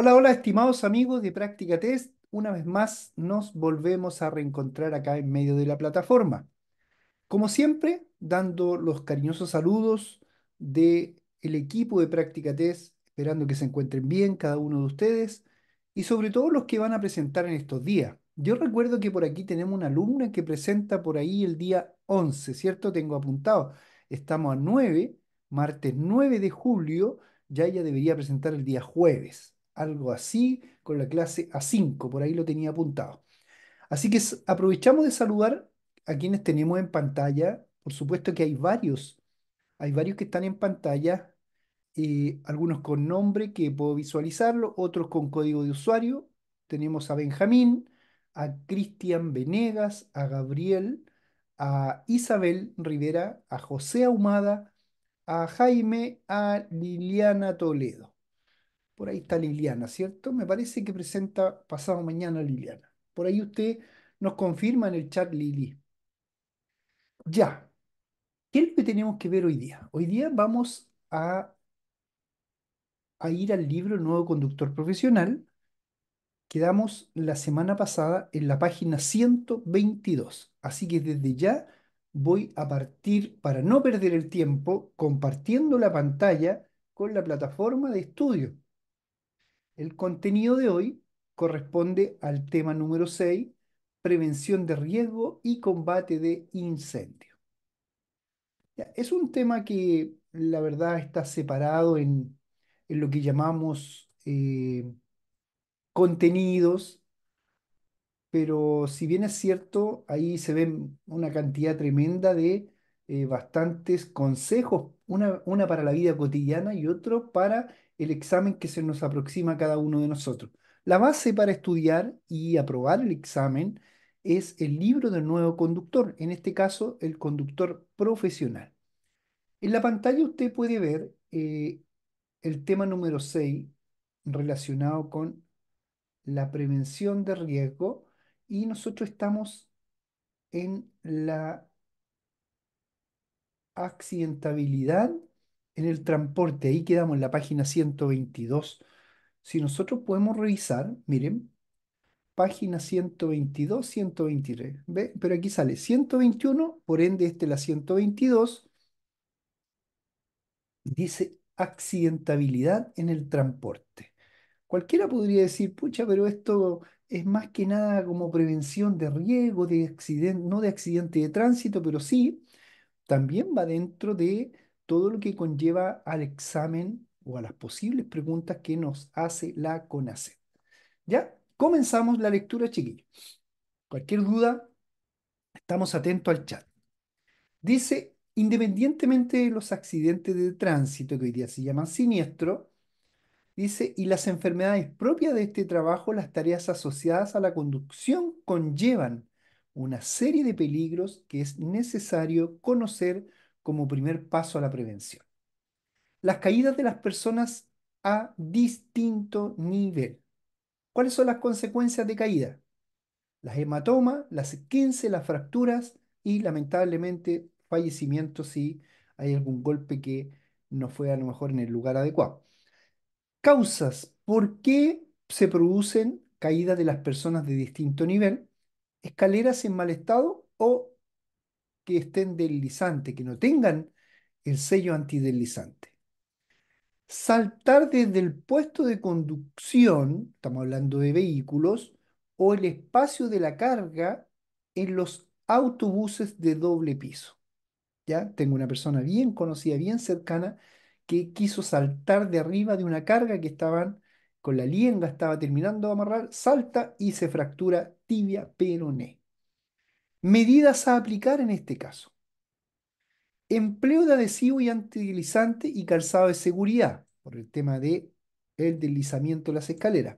Hola, hola, estimados amigos de Práctica Test. Una vez más nos volvemos a reencontrar acá en medio de la plataforma. Como siempre, dando los cariñosos saludos del el equipo de Práctica Test, esperando que se encuentren bien cada uno de ustedes y sobre todo los que van a presentar en estos días. Yo recuerdo que por aquí tenemos una alumna que presenta por ahí el día 11, ¿cierto? Tengo apuntado. Estamos a 9, martes 9 de julio, ya ella debería presentar el día jueves algo así, con la clase A5, por ahí lo tenía apuntado. Así que aprovechamos de saludar a quienes tenemos en pantalla. Por supuesto que hay varios, hay varios que están en pantalla, eh, algunos con nombre que puedo visualizarlo, otros con código de usuario. Tenemos a Benjamín, a Cristian Venegas, a Gabriel, a Isabel Rivera, a José Ahumada, a Jaime, a Liliana Toledo. Por ahí está Liliana, ¿cierto? Me parece que presenta pasado mañana Liliana. Por ahí usted nos confirma en el chat Lili. Ya, ¿qué es lo que tenemos que ver hoy día? Hoy día vamos a, ir al libro Nuevo Conductor Profesional. Quedamos la semana pasada en la página 122. Así que desde ya voy a partir, para no perder el tiempo, compartiendo la pantalla con la plataforma de estudio. El contenido de hoy corresponde al tema número 6, prevención de riesgo y combate de incendio. es un tema que la verdad está separado en, lo que llamamos eh, contenidos, pero si bien es cierto, ahí se ven una cantidad tremenda de eh, bastantes consejos, una, una para la vida cotidiana y otro para el examen que se nos aproxima a cada uno de nosotros. La base para estudiar y aprobar el examen es el libro del nuevo conductor, en este caso el conductor profesional. En la pantalla usted puede ver eh, el tema número 6 relacionado con la prevención de riesgo y nosotros estamos en la accidentabilidad en el transporte, ahí quedamos en la página 122. Si nosotros podemos revisar, miren, página 122, 123. Pero aquí sale 121, por ende este la 122. Dice accidentabilidad en el transporte. Cualquiera podría decir, pucha, pero esto es más que nada como prevención de riesgo, de no de accidente de tránsito, pero sí, también va dentro de todo lo que conlleva al examen o a las posibles preguntas que nos hace la CONACET. ¿Ya? Comenzamos la lectura, chiquillos. Cualquier duda, estamos atentos al chat. Dice, independientemente de los accidentes de tránsito, que hoy día se llaman siniestro, dice, y las enfermedades propias de este trabajo, las tareas asociadas a la conducción conllevan una serie de peligros que es necesario conocer como primer paso a la prevención. Las caídas de las personas a distinto nivel. ¿Cuáles son las consecuencias de caída? Las hematomas, las 15, las fracturas y lamentablemente fallecimientos si hay algún golpe que no fue a lo mejor en el lugar adecuado. Causas. ¿Por qué se producen caídas de las personas de distinto nivel? Escaleras en mal estado o que estén deslizantes, que no tengan el sello antideslizante. Saltar desde el puesto de conducción, estamos hablando de vehículos, o el espacio de la carga en los autobuses de doble piso. ¿Ya? Tengo una persona bien conocida, bien cercana, que quiso saltar de arriba de una carga que estaban con la lienda, estaba terminando de amarrar, salta y se fractura tibia peroné. Medidas a aplicar en este caso. Empleo de adhesivo y antideslizante y calzado de seguridad, por el tema de el deslizamiento de las escaleras.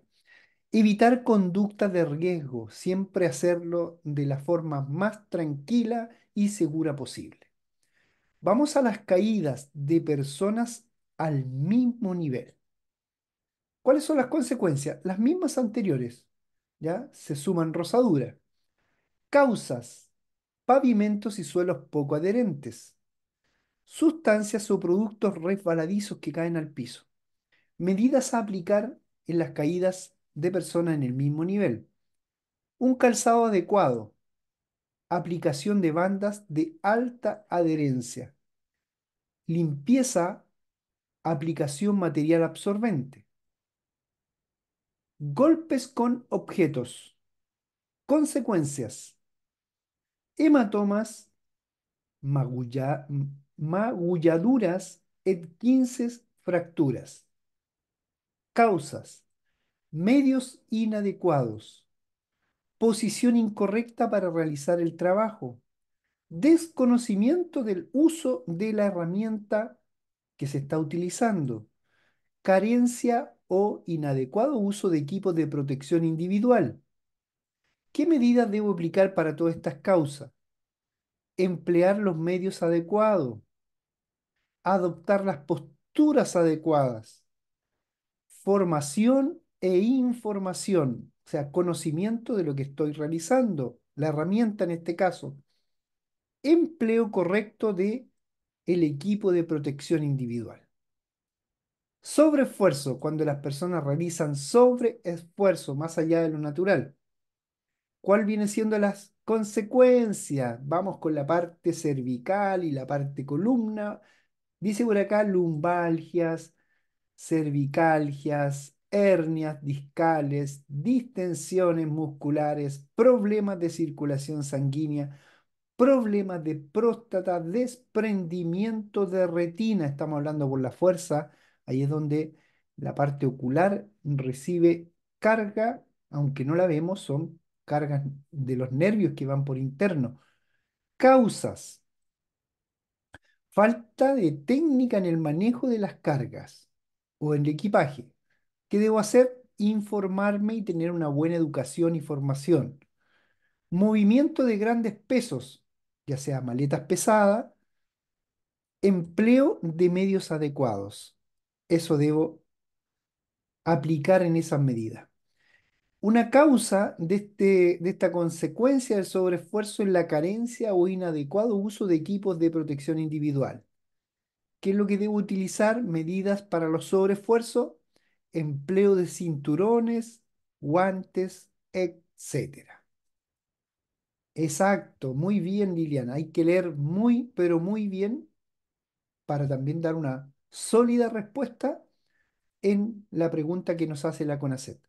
Evitar conductas de riesgo, siempre hacerlo de la forma más tranquila y segura posible. Vamos a las caídas de personas al mismo nivel. ¿Cuáles son las consecuencias? Las mismas anteriores, ¿ya? Se suman rosaduras Causas, pavimentos y suelos poco adherentes. Sustancias o productos resbaladizos que caen al piso. Medidas a aplicar en las caídas de personas en el mismo nivel. Un calzado adecuado. Aplicación de bandas de alta adherencia. Limpieza. Aplicación material absorbente. Golpes con objetos. Consecuencias hematomas, magulladuras magulladuras, 15 fracturas. Causas. Medios inadecuados. Posición incorrecta para realizar el trabajo. Desconocimiento del uso de la herramienta que se está utilizando. Carencia o inadecuado uso de equipos de protección individual. ¿Qué medidas debo aplicar para todas estas causas? Emplear los medios adecuados, adoptar las posturas adecuadas, formación e información, o sea, conocimiento de lo que estoy realizando, la herramienta en este caso, empleo correcto de el equipo de protección individual. Sobreesfuerzo, cuando las personas realizan sobreesfuerzo más allá de lo natural cuál vienen siendo las consecuencias. Vamos con la parte cervical y la parte columna. Dice por acá lumbalgias, cervicalgias, hernias discales, distensiones musculares, problemas de circulación sanguínea, problemas de próstata, desprendimiento de retina. Estamos hablando por la fuerza. Ahí es donde la parte ocular recibe carga, aunque no la vemos, son cargas de los nervios que van por interno. Causas. Falta de técnica en el manejo de las cargas o en el equipaje. ¿Qué debo hacer? Informarme y tener una buena educación y formación. Movimiento de grandes pesos, ya sea maletas pesadas, empleo de medios adecuados. Eso debo aplicar en esas medidas. Una causa de, este, de esta consecuencia del sobreesfuerzo es la carencia o inadecuado uso de equipos de protección individual. ¿Qué es lo que debo utilizar? Medidas para los sobreesfuerzos, empleo de cinturones, guantes, etc. Exacto, muy bien Liliana, hay que leer muy, pero muy bien para también dar una sólida respuesta en la pregunta que nos hace la CONACET.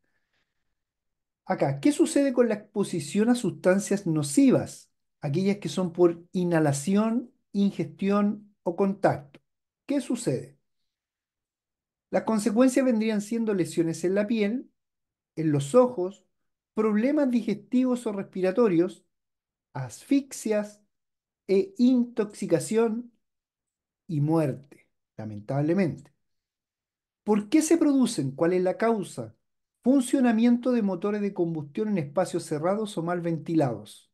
Acá, ¿qué sucede con la exposición a sustancias nocivas? Aquellas que son por inhalación, ingestión o contacto. ¿Qué sucede? Las consecuencias vendrían siendo lesiones en la piel, en los ojos, problemas digestivos o respiratorios, asfixias e intoxicación y muerte, lamentablemente. ¿Por qué se producen? ¿Cuál es la causa? Funcionamiento de motores de combustión en espacios cerrados o mal ventilados.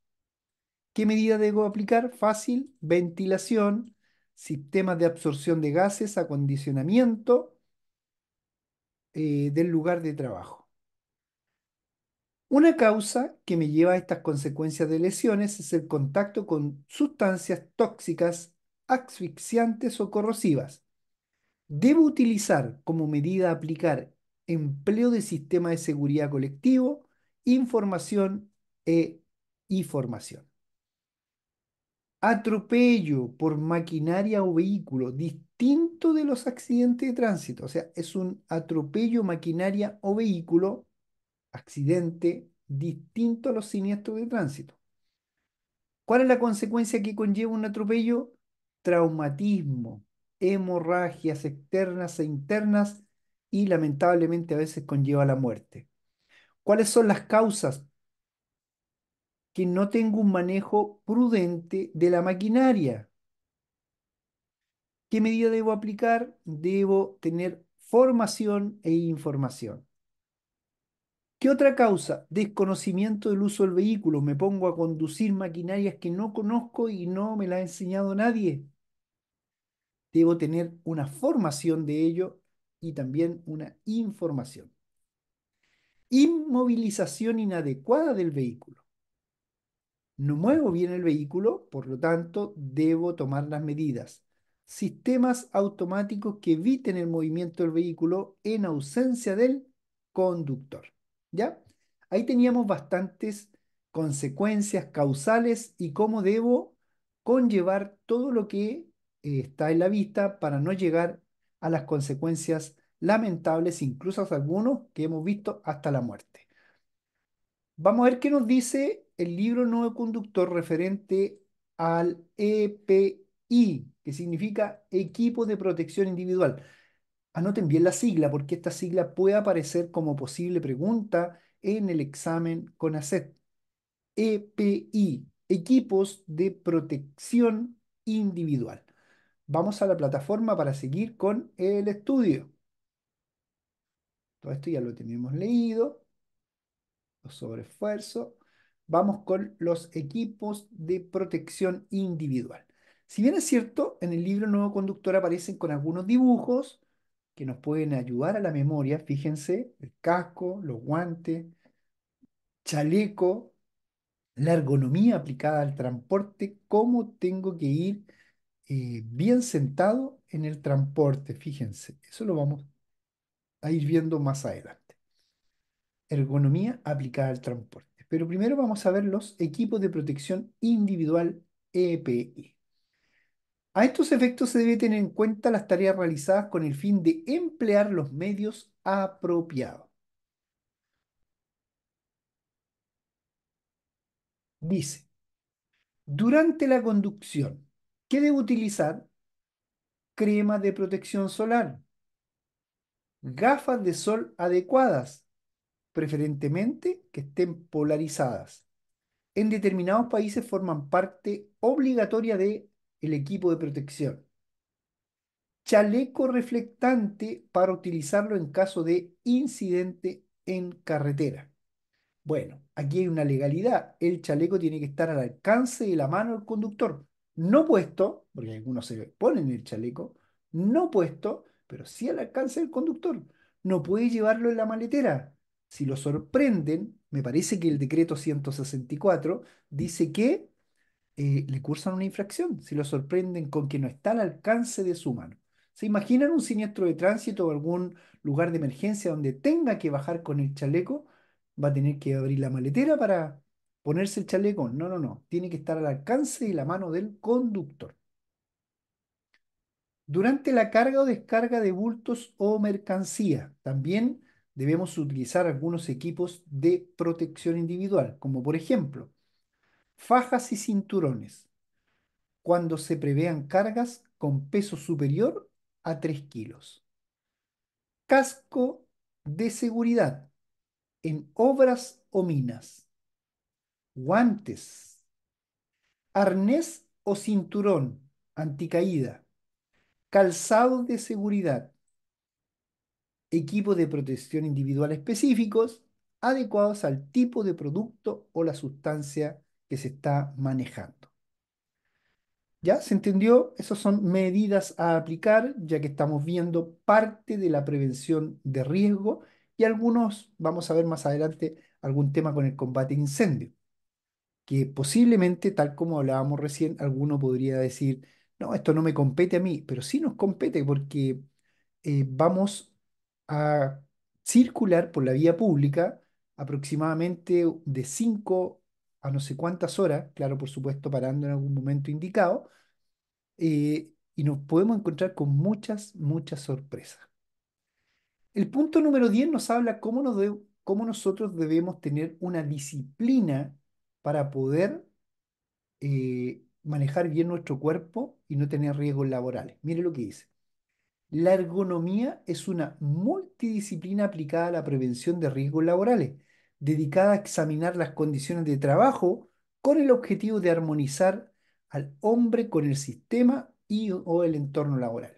¿Qué medida debo aplicar? Fácil, ventilación, sistemas de absorción de gases, acondicionamiento eh, del lugar de trabajo. Una causa que me lleva a estas consecuencias de lesiones es el contacto con sustancias tóxicas, asfixiantes o corrosivas. Debo utilizar como medida aplicar empleo de sistema de seguridad colectivo, información e información. Atropello por maquinaria o vehículo distinto de los accidentes de tránsito. O sea, es un atropello, maquinaria o vehículo, accidente distinto a los siniestros de tránsito. ¿Cuál es la consecuencia que conlleva un atropello? Traumatismo, hemorragias externas e internas y lamentablemente a veces conlleva la muerte. ¿Cuáles son las causas? Que no tengo un manejo prudente de la maquinaria. ¿Qué medida debo aplicar? Debo tener formación e información. ¿Qué otra causa? Desconocimiento del uso del vehículo. Me pongo a conducir maquinarias que no conozco y no me la ha enseñado nadie. Debo tener una formación de ello y también una información. Inmovilización inadecuada del vehículo. No muevo bien el vehículo, por lo tanto, debo tomar las medidas. Sistemas automáticos que eviten el movimiento del vehículo en ausencia del conductor. ¿Ya? Ahí teníamos bastantes consecuencias causales y cómo debo conllevar todo lo que eh, está en la vista para no llegar a las consecuencias lamentables, incluso algunos que hemos visto hasta la muerte. Vamos a ver qué nos dice el libro Nuevo Conductor referente al EPI, que significa Equipo de Protección Individual. Anoten bien la sigla, porque esta sigla puede aparecer como posible pregunta en el examen con ACET. EPI, Equipos de Protección Individual vamos a la plataforma para seguir con el estudio. Todo esto ya lo tenemos leído. Los sobreesfuerzos. Vamos con los equipos de protección individual. Si bien es cierto, en el libro Nuevo Conductor aparecen con algunos dibujos que nos pueden ayudar a la memoria. Fíjense, el casco, los guantes, chaleco, la ergonomía aplicada al transporte, cómo tengo que ir eh, bien sentado en el transporte, fíjense, eso lo vamos a ir viendo más adelante. Ergonomía aplicada al transporte. Pero primero vamos a ver los equipos de protección individual EPI. A estos efectos se debe tener en cuenta las tareas realizadas con el fin de emplear los medios apropiados. Dice, durante la conducción, ¿Qué debo utilizar? Crema de protección solar. Gafas de sol adecuadas, preferentemente que estén polarizadas. En determinados países forman parte obligatoria del el equipo de protección. Chaleco reflectante para utilizarlo en caso de incidente en carretera. Bueno, aquí hay una legalidad. El chaleco tiene que estar al alcance de la mano del conductor no puesto, porque algunos se ponen el chaleco, no puesto, pero sí al alcance del conductor. No puede llevarlo en la maletera. Si lo sorprenden, me parece que el decreto 164 dice que eh, le cursan una infracción si lo sorprenden con que no está al alcance de su mano. ¿Se imaginan un siniestro de tránsito o algún lugar de emergencia donde tenga que bajar con el chaleco? Va a tener que abrir la maletera para ponerse el chaleco. No, no, no. Tiene que estar al alcance de la mano del conductor. Durante la carga o descarga de bultos o mercancía, también debemos utilizar algunos equipos de protección individual, como por ejemplo fajas y cinturones, cuando se prevean cargas con peso superior a 3 kilos. Casco de seguridad en obras o minas guantes, arnés o cinturón anticaída, calzado de seguridad, equipo de protección individual específicos adecuados al tipo de producto o la sustancia que se está manejando. ¿Ya se entendió? Esas son medidas a aplicar, ya que estamos viendo parte de la prevención de riesgo y algunos, vamos a ver más adelante, algún tema con el combate incendio que posiblemente, tal como hablábamos recién, alguno podría decir, no, esto no me compete a mí, pero sí nos compete porque eh, vamos a circular por la vía pública aproximadamente de 5 a no sé cuántas horas, claro, por supuesto, parando en algún momento indicado, eh, y nos podemos encontrar con muchas, muchas sorpresas. El punto número 10 nos habla cómo, nos cómo nosotros debemos tener una disciplina para poder eh, manejar bien nuestro cuerpo y no tener riesgos laborales. Mire lo que dice. La ergonomía es una multidisciplina aplicada a la prevención de riesgos laborales, dedicada a examinar las condiciones de trabajo con el objetivo de armonizar al hombre con el sistema y o el entorno laboral.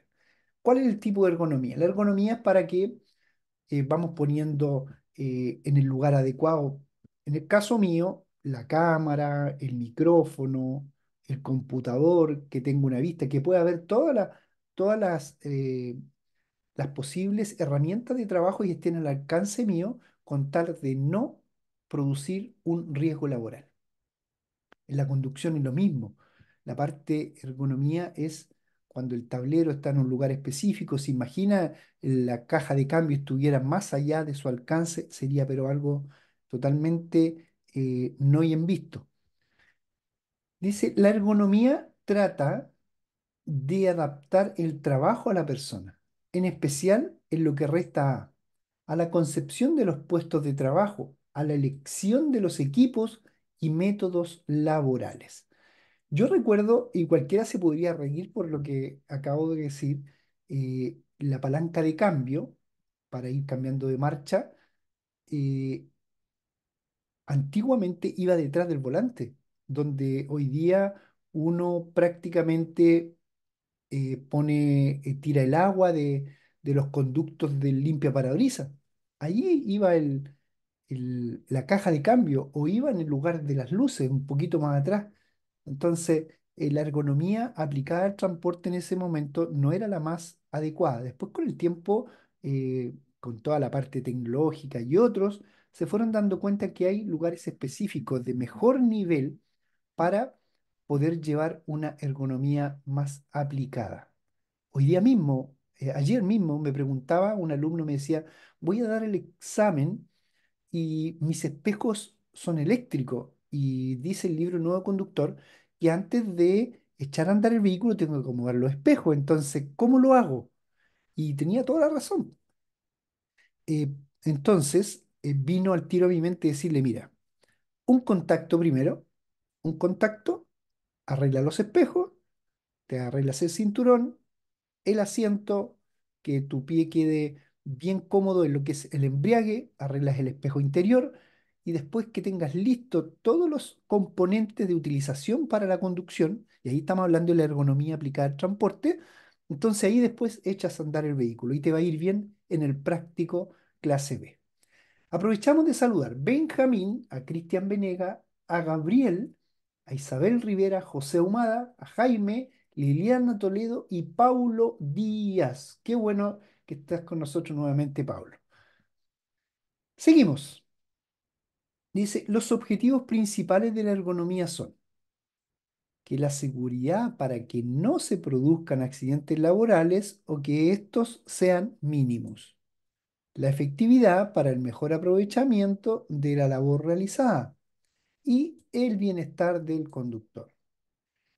¿Cuál es el tipo de ergonomía? La ergonomía es para que eh, vamos poniendo eh, en el lugar adecuado. En el caso mío, la cámara, el micrófono, el computador, que tenga una vista, que pueda ver todas las, eh, las posibles herramientas de trabajo y estén al alcance mío con tal de no producir un riesgo laboral. En la conducción es lo mismo. La parte ergonomía es cuando el tablero está en un lugar específico, se imagina la caja de cambio estuviera más allá de su alcance, sería pero algo totalmente eh, no hay en visto. Dice, la ergonomía trata de adaptar el trabajo a la persona, en especial en lo que resta a, la concepción de los puestos de trabajo, a la elección de los equipos y métodos laborales. Yo recuerdo, y cualquiera se podría reír por lo que acabo de decir, eh, la palanca de cambio para ir cambiando de marcha y eh, antiguamente iba detrás del volante, donde hoy día uno prácticamente eh, pone, eh, tira el agua de, los conductos de limpia parabrisas. Allí iba la caja de cambio o iba en el lugar de las luces, un poquito más atrás. Entonces, eh, la ergonomía aplicada al transporte en ese momento no era la más adecuada. Después, con el tiempo, con toda la parte tecnológica y otros, se fueron dando cuenta que hay lugares específicos de mejor nivel para poder llevar una ergonomía más aplicada. Hoy día mismo, eh, ayer mismo me preguntaba, un alumno me decía, voy a dar el examen y mis espejos son eléctricos. Y dice el libro Nuevo Conductor que antes de echar a andar el vehículo tengo que acomodar los espejos. Entonces, ¿cómo lo hago? Y tenía toda la razón. Eh, entonces, eh, vino al tiro a mi mente decirle, mira, un contacto primero, un contacto, arregla los espejos, te arreglas el cinturón, el asiento, que tu pie quede bien cómodo en lo que es el embriague, arreglas el espejo interior y después que tengas listo todos los componentes de utilización para la conducción, y ahí estamos hablando de la ergonomía aplicada al transporte, entonces ahí después echas a andar el vehículo y te va a ir bien en el práctico clase B. Aprovechamos de saludar Benjamín, a Cristian Venega, a Gabriel, a Isabel Rivera, José Humada, a Jaime, Liliana Toledo y Paulo Díaz. Qué bueno que estás con nosotros nuevamente, Paulo. Seguimos. Dice, los objetivos principales de la ergonomía son que la seguridad para que no se produzcan accidentes laborales o que estos sean mínimos la efectividad para el mejor aprovechamiento de la labor realizada y el bienestar del conductor.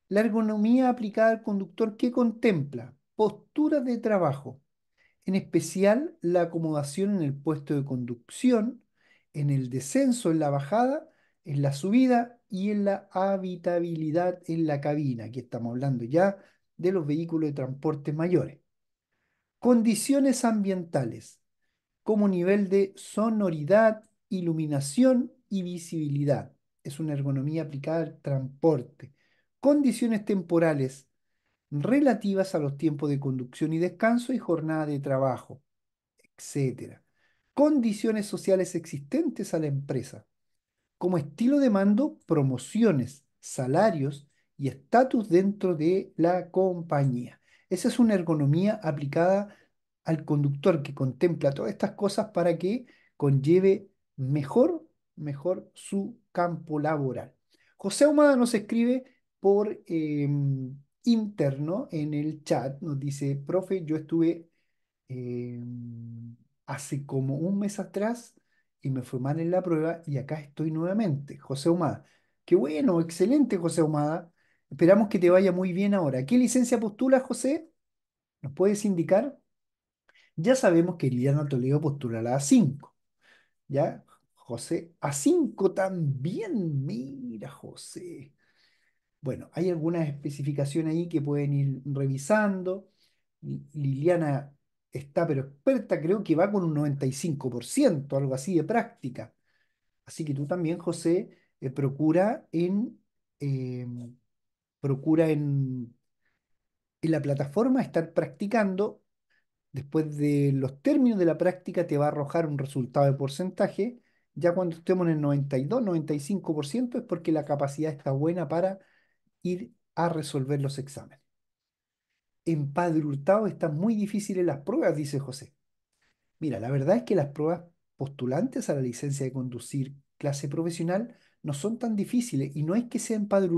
La ergonomía aplicada al conductor que contempla posturas de trabajo, en especial la acomodación en el puesto de conducción, en el descenso, en la bajada, en la subida y en la habitabilidad en la cabina. que estamos hablando ya de los vehículos de transporte mayores. Condiciones ambientales como nivel de sonoridad, iluminación y visibilidad. Es una ergonomía aplicada al transporte. Condiciones temporales relativas a los tiempos de conducción y descanso y jornada de trabajo, etc. Condiciones sociales existentes a la empresa, como estilo de mando, promociones, salarios y estatus dentro de la compañía. Esa es una ergonomía aplicada al conductor que contempla todas estas cosas para que conlleve mejor, mejor su campo laboral. José Ahumada nos escribe por em, interno en el chat, nos dice, profe, yo estuve em, hace como un mes atrás y me fue mal en la prueba y acá estoy nuevamente, José humada Qué bueno, excelente José Ahumada. Esperamos que te vaya muy bien ahora. ¿Qué licencia postula, José? ¿Nos puedes indicar? ya sabemos que Liliana Toledo postulará a 5. ¿Ya? José, a 5 también. Mira, José. Bueno, hay algunas especificación ahí que pueden ir revisando. Liliana está pero experta, creo que va con un 95%, algo así de práctica. Así que tú también, José, eh, procura en em, procura en, en la plataforma estar practicando después de los términos de la práctica, te va a arrojar un resultado de porcentaje. Ya cuando estemos en el 92, 95% es porque la capacidad está buena para ir a resolver los exámenes. En están muy difíciles las pruebas, dice José. Mira, la verdad es que las pruebas postulantes a la licencia de conducir clase profesional no son tan difíciles y no es que sea Padre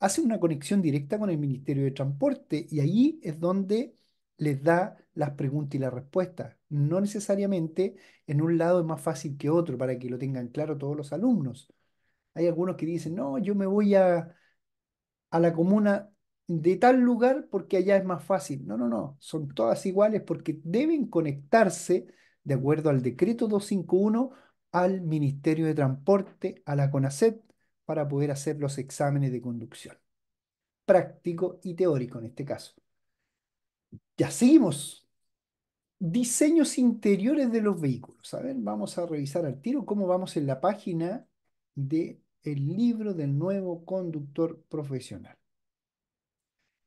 Hace una conexión directa con el Ministerio de Transporte y allí es donde les da las preguntas y las respuestas. No necesariamente en un lado es más fácil que otro para que lo tengan claro todos los alumnos. Hay algunos que dicen, no, yo me voy a, a la comuna de tal lugar porque allá es más fácil. No, no, no, son todas iguales porque deben conectarse de acuerdo al decreto 251 al Ministerio de Transporte, a la CONACET, para poder hacer los exámenes de conducción. Práctico y teórico en este caso. Ya seguimos. Diseños interiores de los vehículos. A ver, vamos a revisar al tiro cómo vamos en la página del el libro del nuevo conductor profesional.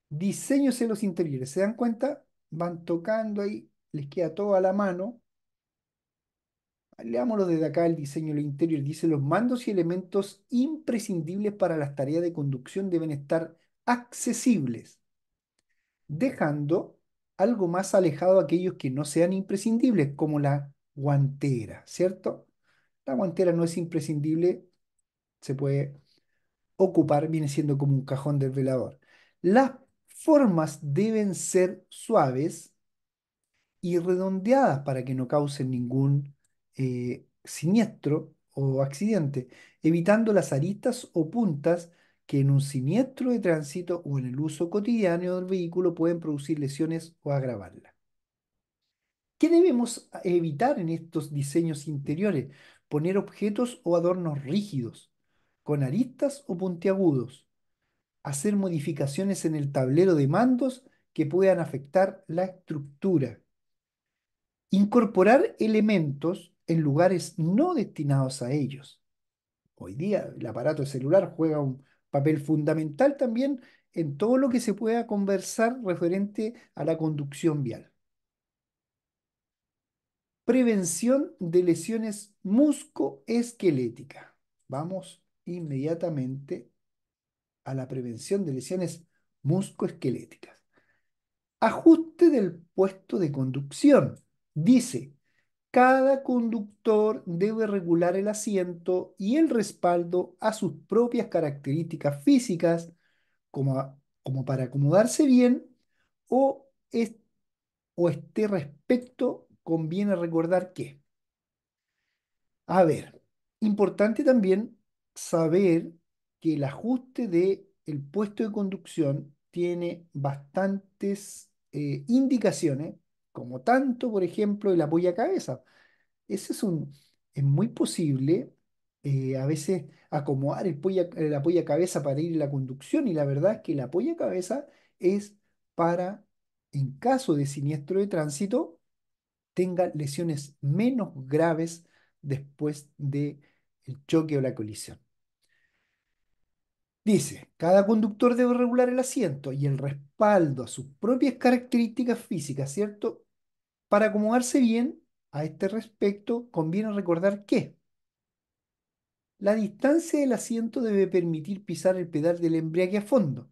Diseños en los interiores. ¿Se dan cuenta? Van tocando ahí, les queda todo a la mano. Leámoslo desde acá el diseño los interior. Dice, los mandos y elementos imprescindibles para las tareas de conducción deben estar accesibles dejando algo más alejado a aquellos que no sean imprescindibles, como la guantera, ¿cierto? La guantera no es imprescindible, se puede ocupar, viene siendo como un cajón del velador. Las formas deben ser suaves y redondeadas para que no causen ningún eh, siniestro o accidente, evitando las aristas o puntas que en un siniestro de tránsito o en el uso cotidiano del vehículo pueden producir lesiones o agravarla. ¿Qué debemos evitar en estos diseños interiores? Poner objetos o adornos rígidos, con aristas o puntiagudos. Hacer modificaciones en el tablero de mandos que puedan afectar la estructura. Incorporar elementos en lugares no destinados a ellos. Hoy día el aparato celular juega un, papel fundamental también en todo lo que se pueda conversar referente a la conducción vial. Prevención de lesiones muscoesqueléticas. Vamos inmediatamente a la prevención de lesiones muscoesqueléticas. Ajuste del puesto de conducción. Dice, cada conductor debe regular el asiento y el respaldo a sus propias características físicas, como, para acomodarse bien, o, este respecto conviene recordar que. A ver, importante también saber que el ajuste del el puesto de conducción tiene bastantes eh, indicaciones como tanto, por ejemplo, el a cabeza. Ese es un, es muy posible eh, a veces acomodar el, apoyo el cabeza para ir en la conducción y la verdad es que el a cabeza es para, en caso de siniestro de tránsito, tenga lesiones menos graves después del el choque o la colisión. Dice, cada conductor debe regular el asiento y el respaldo a sus propias características físicas, ¿cierto? Para acomodarse bien a este respecto, conviene recordar que la distancia del asiento debe permitir pisar el pedal del embriague a fondo,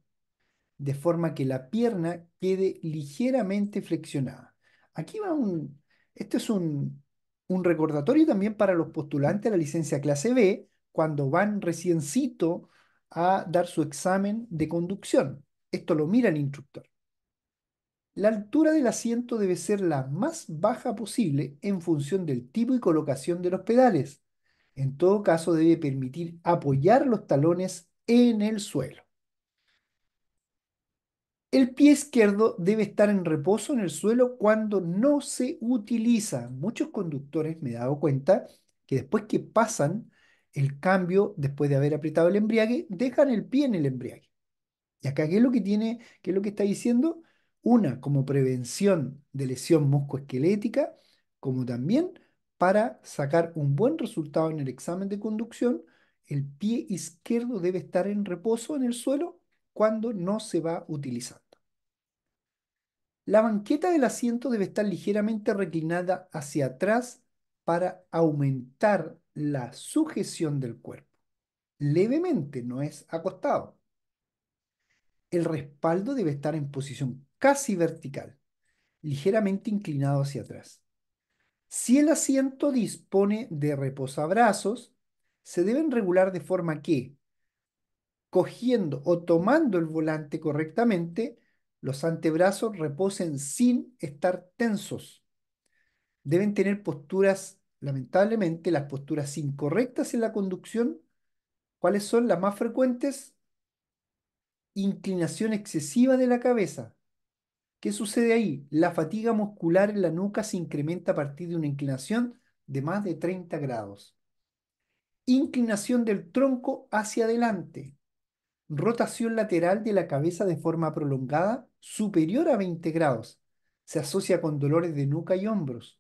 de forma que la pierna quede ligeramente flexionada. Aquí va un, esto es un, un recordatorio también para los postulantes a la licencia clase B cuando van reciencito a dar su examen de conducción. Esto lo mira el instructor. La altura del asiento debe ser la más baja posible en función del tipo y colocación de los pedales. En todo caso, debe permitir apoyar los talones en el suelo. El pie izquierdo debe estar en reposo en el suelo cuando no se utiliza. Muchos conductores me he dado cuenta que después que pasan el cambio, después de haber apretado el embriague, dejan el pie en el embriague. Y acá, ¿qué es lo que tiene, qué es lo que está diciendo? una como prevención de lesión muscoesquelética, como también para sacar un buen resultado en el examen de conducción, el pie izquierdo debe estar en reposo en el suelo cuando no se va utilizando. La banqueta del asiento debe estar ligeramente reclinada hacia atrás para aumentar la sujeción del cuerpo. Levemente, no es acostado. El respaldo debe estar en posición casi vertical, ligeramente inclinado hacia atrás. Si el asiento dispone de reposabrazos, se deben regular de forma que, cogiendo o tomando el volante correctamente, los antebrazos reposen sin estar tensos. Deben tener posturas, lamentablemente, las posturas incorrectas en la conducción. ¿Cuáles son las más frecuentes? Inclinación excesiva de la cabeza, ¿Qué sucede ahí? La fatiga muscular en la nuca se incrementa a partir de una inclinación de más de 30 grados. Inclinación del tronco hacia adelante. Rotación lateral de la cabeza de forma prolongada superior a 20 grados. Se asocia con dolores de nuca y hombros.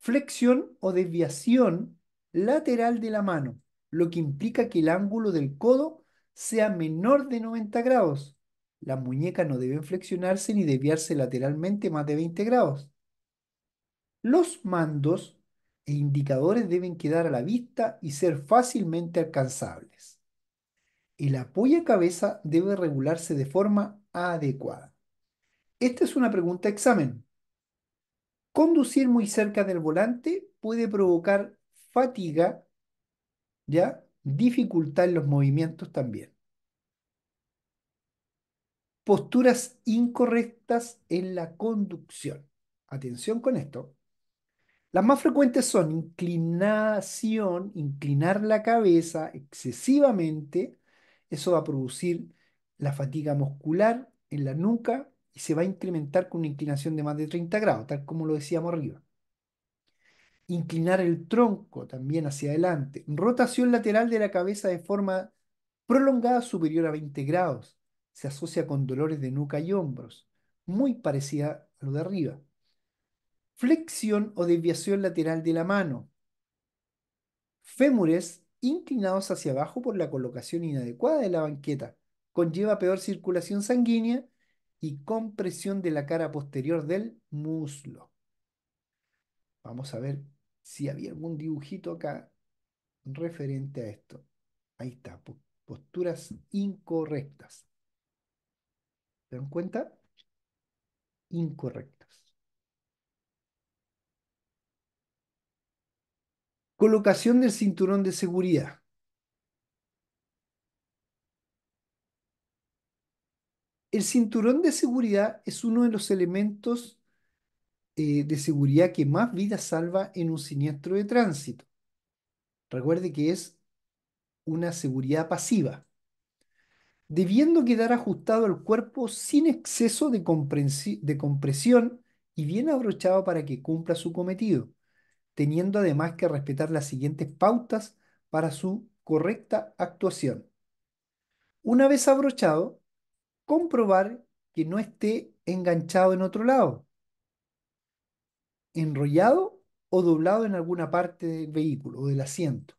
Flexión o desviación lateral de la mano, lo que implica que el ángulo del codo sea menor de 90 grados las muñecas no deben flexionarse ni desviarse lateralmente más de 20 grados. Los mandos e indicadores deben quedar a la vista y ser fácilmente alcanzables. El apoyo a cabeza debe regularse de forma adecuada. Esta es una pregunta examen. Conducir muy cerca del volante puede provocar fatiga, ¿ya? Dificultad en los movimientos también posturas incorrectas en la conducción. Atención con esto. Las más frecuentes son inclinación, inclinar la cabeza excesivamente. Eso va a producir la fatiga muscular en la nuca y se va a incrementar con una inclinación de más de 30 grados, tal como lo decíamos arriba. Inclinar el tronco también hacia adelante. Rotación lateral de la cabeza de forma prolongada superior a 20 grados se asocia con dolores de nuca y hombros, muy parecida a lo de arriba. Flexión o desviación lateral de la mano. Fémures inclinados hacia abajo por la colocación inadecuada de la banqueta. Conlleva peor circulación sanguínea y compresión de la cara posterior del muslo. Vamos a ver si había algún dibujito acá referente a esto. Ahí está, posturas incorrectas. ¿Se dan cuenta? Incorrectas. Colocación del cinturón de seguridad. El cinturón de seguridad es uno de los elementos eh, de seguridad que más vidas salva en un siniestro de tránsito. Recuerde que es una seguridad pasiva debiendo quedar ajustado al cuerpo sin exceso de, de compresión y bien abrochado para que cumpla su cometido, teniendo además que respetar las siguientes pautas para su correcta actuación. Una vez abrochado, comprobar que no esté enganchado en otro lado, enrollado o doblado en alguna parte del vehículo o del asiento.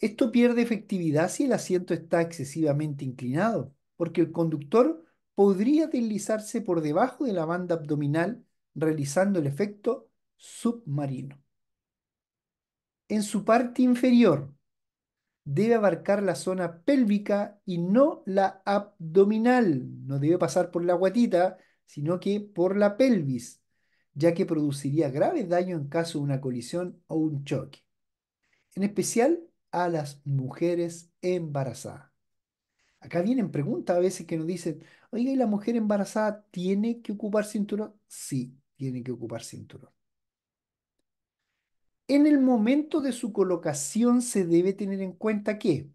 Esto pierde efectividad si el asiento está excesivamente inclinado, porque el conductor podría deslizarse por debajo de la banda abdominal realizando el efecto submarino. En su parte inferior debe abarcar la zona pélvica y no la abdominal, no debe pasar por la guatita, sino que por la pelvis, ya que produciría grave daño en caso de una colisión o un choque. En especial a las mujeres embarazadas. Acá vienen preguntas a veces que nos dicen, oiga, ¿y la mujer embarazada tiene que ocupar cinturón? Sí, tiene que ocupar cinturón. En el momento de su colocación se debe tener en cuenta que,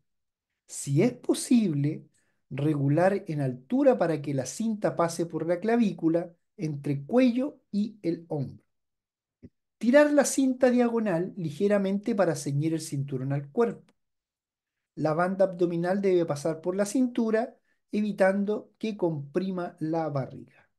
si es posible, regular en altura para que la cinta pase por la clavícula entre cuello y el hombro. Tirar la cinta diagonal ligeramente para ceñir el cinturón al cuerpo. La banda abdominal debe pasar por la cintura, evitando que comprima la barriga.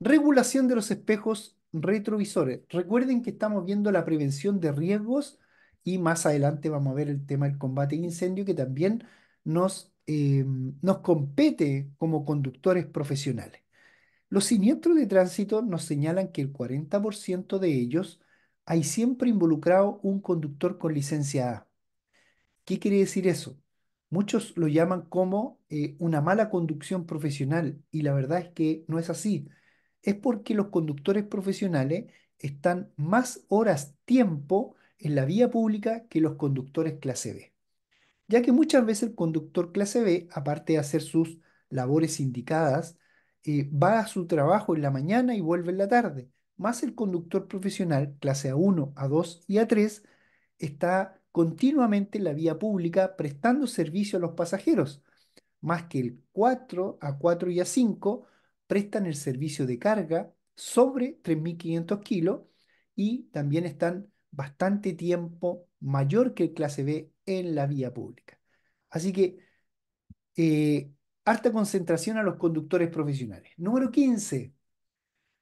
Regulación de los espejos retrovisores. Recuerden que estamos viendo la prevención de riesgos y más adelante vamos a ver el tema del combate al incendio que también nos, eh, nos compete como conductores profesionales. Los siniestros de tránsito nos señalan que el 40% de ellos hay siempre involucrado un conductor con licencia A. ¿Qué quiere decir eso? Muchos lo llaman como eh, una mala conducción profesional y la verdad es que no es así. Es porque los conductores profesionales están más horas tiempo en la vía pública que los conductores clase B. Ya que muchas veces el conductor clase B, aparte de hacer sus labores indicadas, va a su trabajo en la mañana y vuelve en la tarde, más el conductor profesional, clase A1, A2 y A3, está continuamente en la vía pública prestando servicio a los pasajeros, más que el 4, A4 y A5 prestan el servicio de carga sobre 3.500 kilos y también están bastante tiempo mayor que el clase B en la vía pública. Así que eh, alta concentración a los conductores profesionales. Número 15,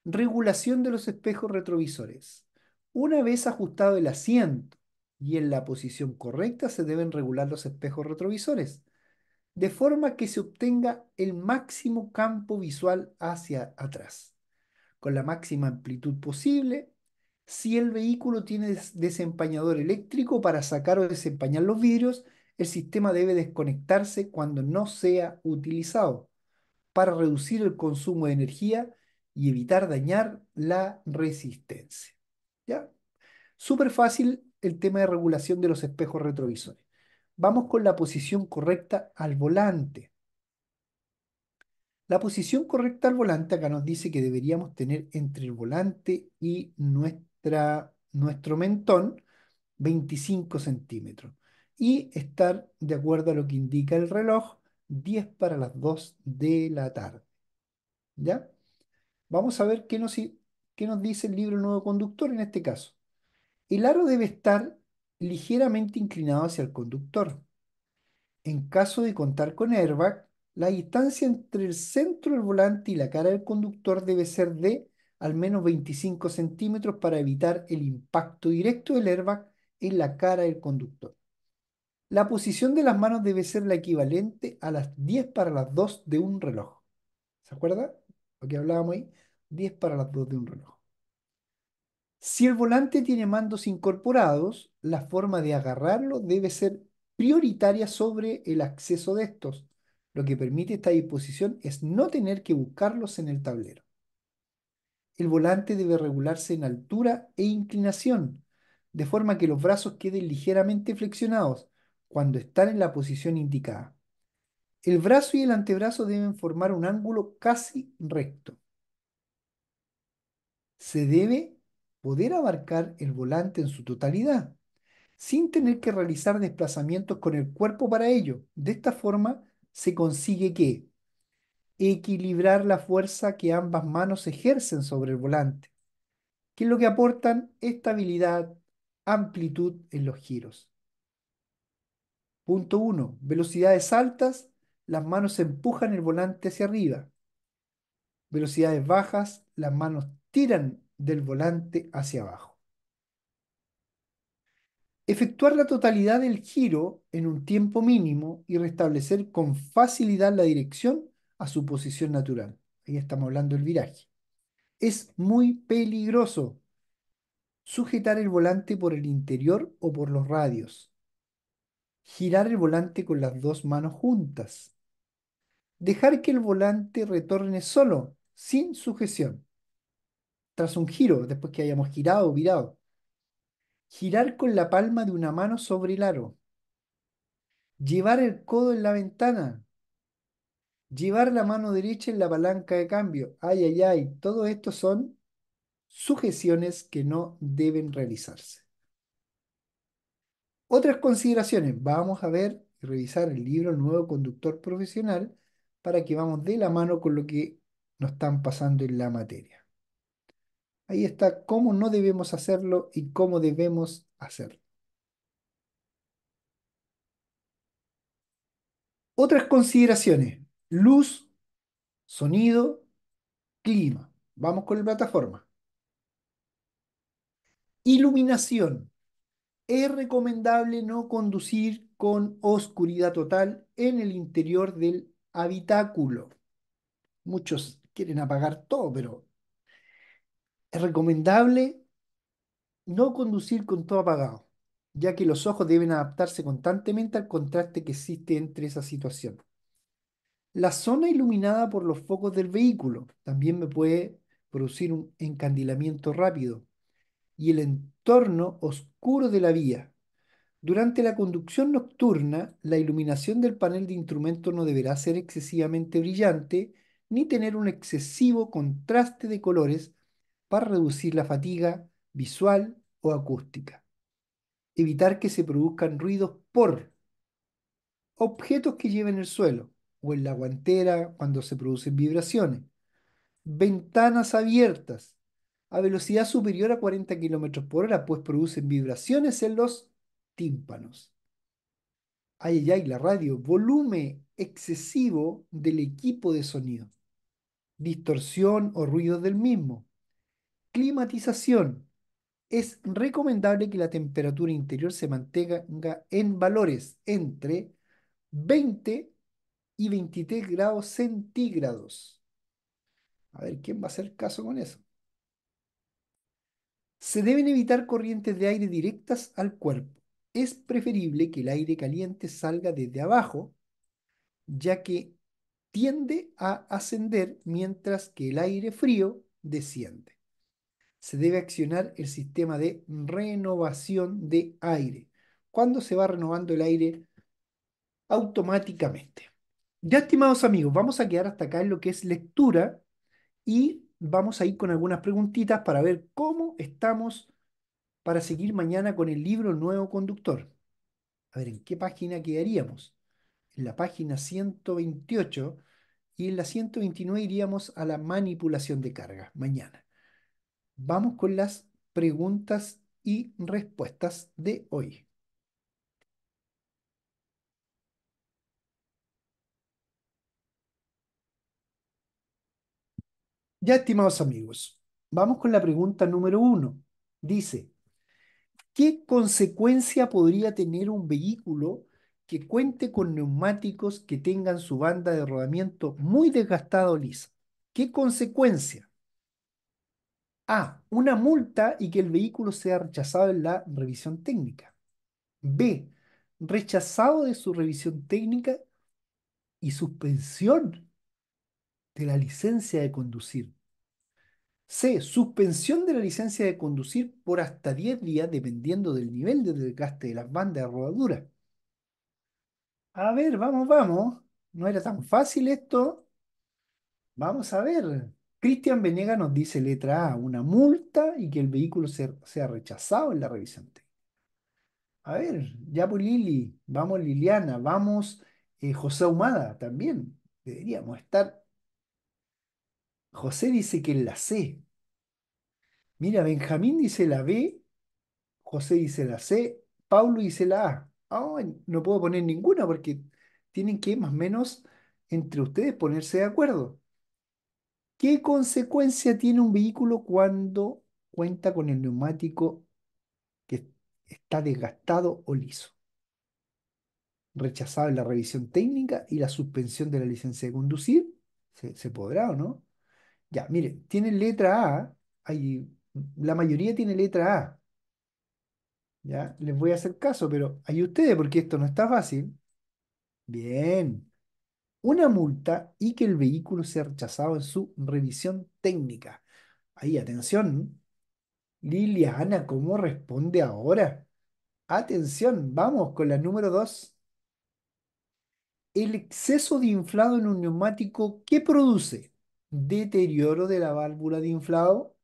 regulación de los espejos retrovisores. Una vez ajustado el asiento y en la posición correcta se deben regular los espejos retrovisores, de forma que se obtenga el máximo campo visual hacia atrás, con la máxima amplitud posible, si el vehículo tiene desempañador eléctrico para sacar o desempañar los vidrios el sistema debe desconectarse cuando no sea utilizado para reducir el consumo de energía y evitar dañar la resistencia. ¿Ya? Súper fácil el tema de regulación de los espejos retrovisores. Vamos con la posición correcta al volante. La posición correcta al volante acá nos dice que deberíamos tener entre el volante y nuestro mentón 25 centímetros y estar de acuerdo a lo que indica el reloj, 10 para las 2 de la tarde. ¿Ya? Vamos a ver qué nos, qué nos dice el libro Nuevo Conductor en este caso. El aro debe estar ligeramente inclinado hacia el conductor. En caso de contar con airbag, la distancia entre el centro del volante y la cara del conductor debe ser de al menos 25 centímetros para evitar el impacto directo del airbag en la cara del conductor. La posición de las manos debe ser la equivalente a las 10 para las 2 de un reloj. ¿Se acuerda? Lo que hablábamos ahí. 10 para las 2 de un reloj. Si el volante tiene mandos incorporados, la forma de agarrarlo debe ser prioritaria sobre el acceso de estos. Lo que permite esta disposición es no tener que buscarlos en el tablero. El volante debe regularse en altura e inclinación, de forma que los brazos queden ligeramente flexionados cuando están en la posición indicada. El brazo y el antebrazo deben formar un ángulo casi recto. Se debe poder abarcar el volante en su totalidad, sin tener que realizar desplazamientos con el cuerpo para ello. De esta forma se consigue que equilibrar la fuerza que ambas manos ejercen sobre el volante, que es lo que aportan estabilidad, amplitud en los giros. Punto 1. Velocidades altas, las manos empujan el volante hacia arriba. Velocidades bajas, las manos tiran del volante hacia abajo. Efectuar la totalidad del giro en un tiempo mínimo y restablecer con facilidad la dirección a su posición natural. Ahí estamos hablando del viraje. Es muy peligroso sujetar el volante por el interior o por los radios girar el volante con las dos manos juntas, dejar que el volante retorne solo, sin sujeción, tras un giro, después que hayamos girado o virado, girar con la palma de una mano sobre el aro, llevar el codo en la ventana, llevar la mano derecha en la palanca de cambio, ay, ay, ay, todo esto son sujeciones que no deben realizarse. Otras consideraciones. Vamos a ver y revisar el libro nuevo conductor profesional para que vamos de la mano con lo que nos están pasando en la materia. Ahí está cómo no debemos hacerlo y cómo debemos hacerlo. Otras consideraciones. Luz, sonido, clima. Vamos con la plataforma. Iluminación es recomendable no conducir con oscuridad total en el interior del habitáculo. Muchos quieren apagar todo, pero es recomendable no conducir con todo apagado, ya que los ojos deben adaptarse constantemente al contraste que existe entre esa situación. La zona iluminada por los focos del vehículo también me puede producir un encandilamiento rápido y el oscuro de la vía. Durante la conducción nocturna, la iluminación del panel de instrumento no deberá ser excesivamente brillante ni tener un excesivo contraste de colores para reducir la fatiga visual o acústica. Evitar que se produzcan ruidos por objetos que lleven el suelo o en la guantera cuando se producen vibraciones, ventanas abiertas, a velocidad superior a 40 km por hora, pues producen vibraciones en los tímpanos. Ay, ay, la radio, volumen excesivo del equipo de sonido, distorsión o ruido del mismo. Climatización. Es recomendable que la temperatura interior se mantenga en valores entre 20 y 23 grados centígrados. A ver, ¿quién va a hacer caso con eso? Se deben evitar corrientes de aire directas al cuerpo. Es preferible que el aire caliente salga desde abajo, ya que tiende a ascender mientras que el aire frío desciende. Se debe accionar el sistema de renovación de aire, cuando se va renovando el aire automáticamente. Ya, estimados amigos, vamos a quedar hasta acá en lo que es lectura y vamos a ir con algunas preguntitas para ver cómo estamos para seguir mañana con el libro Nuevo Conductor. A ver, ¿en qué página quedaríamos? En la página 128 y en la 129 iríamos a la manipulación de carga mañana. Vamos con las preguntas y respuestas de hoy. Ya, estimados amigos, vamos con la pregunta número uno. Dice, ¿qué consecuencia podría tener un vehículo que cuente con neumáticos que tengan su banda de rodamiento muy desgastado o lisa? ¿Qué consecuencia? A. Una multa y que el vehículo sea rechazado en la revisión técnica. B. Rechazado de su revisión técnica y suspensión de la licencia de conducir. C. Suspensión de la licencia de conducir por hasta 10 días, dependiendo del nivel de desgaste de las bandas de rodadura. A ver, vamos, vamos. No era tan fácil esto. Vamos a ver. Cristian Venega nos dice letra A, una multa y que el vehículo sea, rechazado en la revisión A ver, ya por Lili, vamos Liliana, vamos eh, José Humada también. Deberíamos estar José dice que la C. Mira, Benjamín dice la B, José dice la C, Paulo dice la A. no puedo poner ninguna porque tienen que más o menos entre ustedes ponerse de acuerdo. ¿Qué consecuencia tiene un vehículo cuando cuenta con el neumático que está desgastado o liso? Rechazado la revisión técnica y la suspensión de la licencia de conducir. se podrá o no? Ya, mire, tiene letra A, la mayoría tiene letra A. Ya, les voy a hacer caso, pero hay ustedes porque esto no está fácil. Bien. Una multa y que el vehículo sea rechazado en su revisión técnica. Ahí, atención. Liliana, ¿cómo responde ahora? Atención, vamos con la número 2. El exceso de inflado en un neumático, ¿qué produce? deterioro de la válvula de inflado,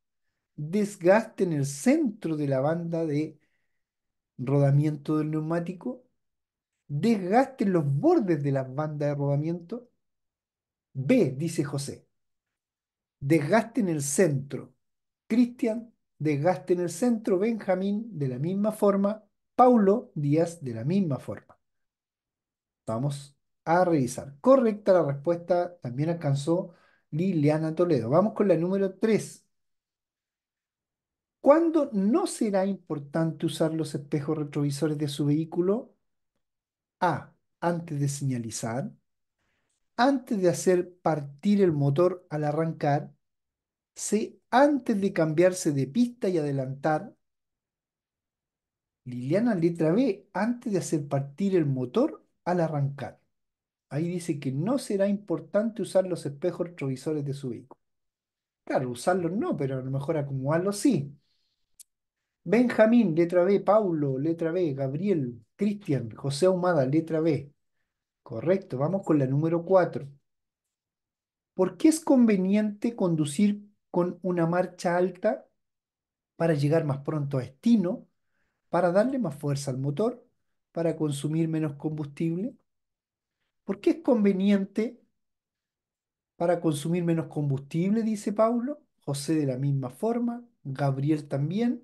desgaste en el centro de la banda de rodamiento del neumático, desgaste en los bordes de la banda de rodamiento. B, dice José, desgaste en el centro. Cristian, desgaste en el centro. Benjamín, de la misma forma. Paulo Díaz, de la misma forma. Vamos a revisar. Correcta la respuesta, también alcanzó Liliana Toledo. Vamos con la número 3. ¿Cuándo no será importante usar los espejos retrovisores de su vehículo? A. Antes de señalizar. Antes de hacer partir el motor al arrancar. C. Antes de cambiarse de pista y adelantar. Liliana, letra B. Antes de hacer partir el motor al arrancar ahí dice que no será importante usar los espejos retrovisores de su vehículo. Claro, usarlos no, pero a lo mejor acumularlos sí. Benjamín, letra B, Paulo, letra B, Gabriel, Cristian, José Ahumada, letra B. Correcto, vamos con la número 4. ¿Por qué es conveniente conducir con una marcha alta para llegar más pronto a destino, para darle más fuerza al motor, para consumir menos combustible? ¿Por qué es conveniente para consumir menos combustible? Dice Paulo, José de la misma forma, Gabriel también,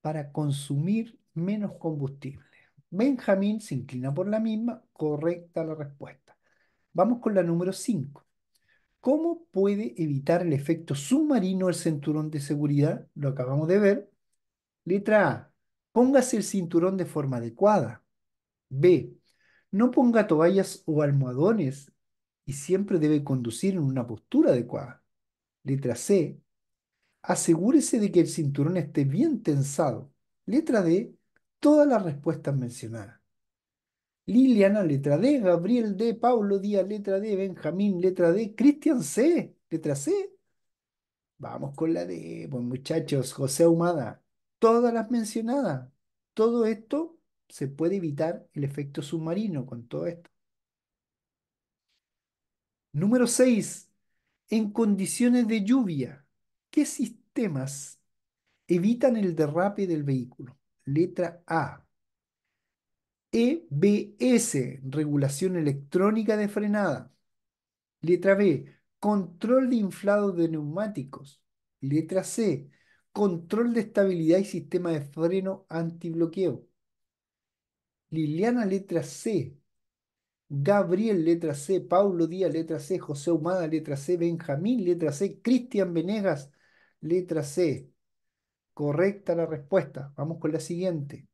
para consumir menos combustible. Benjamín se inclina por la misma, correcta la respuesta. Vamos con la número 5. ¿Cómo puede evitar el efecto submarino el cinturón de seguridad? Lo acabamos de ver. Letra A. Póngase el cinturón de forma adecuada. B. No ponga toallas o almohadones y siempre debe conducir en una postura adecuada. Letra C. Asegúrese de que el cinturón esté bien tensado. Letra D. Todas las respuestas mencionadas. Liliana, letra D. Gabriel D. Paulo, Díaz, letra D. Benjamín, letra D. Cristian C. Letra C. Vamos con la D, Bueno pues, muchachos. José Humada. Todas las mencionadas. Todo esto se puede evitar el efecto submarino con todo esto. Número 6. En condiciones de lluvia, ¿qué sistemas evitan el derrape del vehículo? Letra A. EBS, regulación electrónica de frenada. Letra B, control de inflado de neumáticos. Letra C, control de estabilidad y sistema de freno antibloqueo. Liliana, letra C. Gabriel, letra C. Paulo Díaz, letra C. José Humada, letra C. Benjamín, letra C. Cristian Venegas, letra C. Correcta la respuesta. Vamos con la siguiente.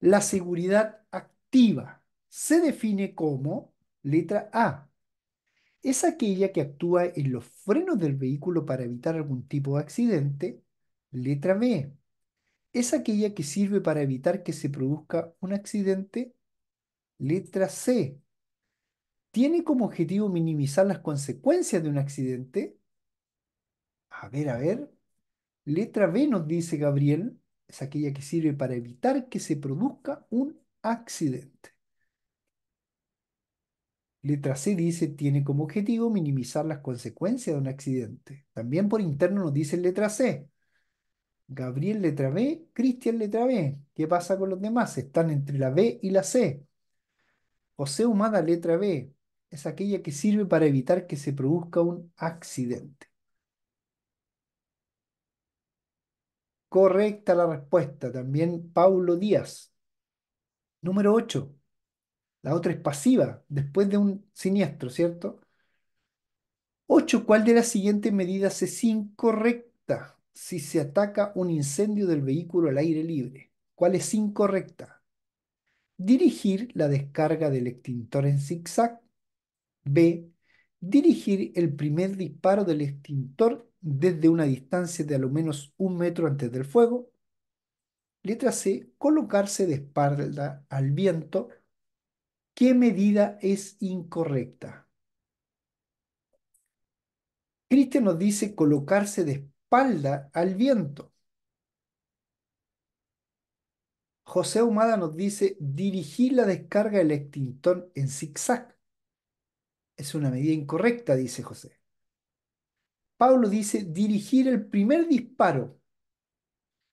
La seguridad activa se define como, letra A, es aquella que actúa en los frenos del vehículo para evitar algún tipo de accidente. Letra B, es aquella que sirve para evitar que se produzca un accidente. Letra C. ¿Tiene como objetivo minimizar las consecuencias de un accidente? A ver, a ver. Letra B nos dice Gabriel, es aquella que sirve para evitar que se produzca un accidente. Letra C dice, tiene como objetivo minimizar las consecuencias de un accidente. También por interno nos dice letra C. Gabriel letra B, Cristian letra B. ¿Qué pasa con los demás? Están entre la B y la C. José Humada letra B es aquella que sirve para evitar que se produzca un accidente. Correcta la respuesta. También Paulo Díaz. Número 8. La otra es pasiva, después de un siniestro, ¿cierto? 8. ¿Cuál de las siguientes medidas es incorrecta? si se ataca un incendio del vehículo al aire libre? ¿Cuál es incorrecta? Dirigir la descarga del extintor en zigzag. B. Dirigir el primer disparo del extintor desde una distancia de al menos un metro antes del fuego. Letra C. Colocarse de espalda al viento. ¿Qué medida es incorrecta? Cristian nos dice colocarse de espalda al viento. José Humada nos dice, dirigir la descarga del extintor en zigzag. Es una medida incorrecta, dice José. Pablo dice, dirigir el primer disparo